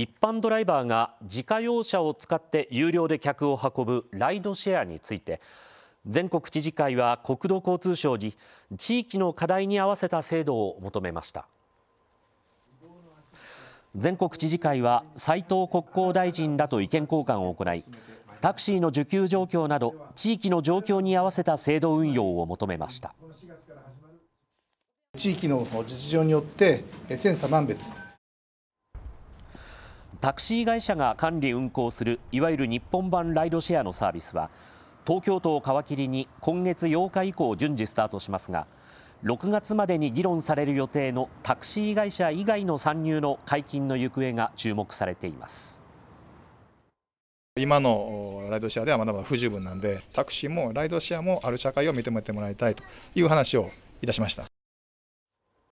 一般ドライバーが自家用車を使って有料で客を運ぶライドシェアについて全国知事会は国土交通省に地域の課題に合わせた制度を求めました全国知事会は斉藤国交大臣らと意見交換を行いタクシーの受給状況など地域の状況に合わせた制度運用を求めました地域の実情によって千差万別タクシー会社が管理運行するいわゆる日本版ライドシェアのサービスは東京都を皮切りに今月8日以降順次スタートしますが6月までに議論される予定のタクシー会社以外の参入の解禁の行方が注目されています今のライドシェアではまだまだ不十分なんでタクシーもライドシェアもある社会を認めてもらいたいという話をいたしました。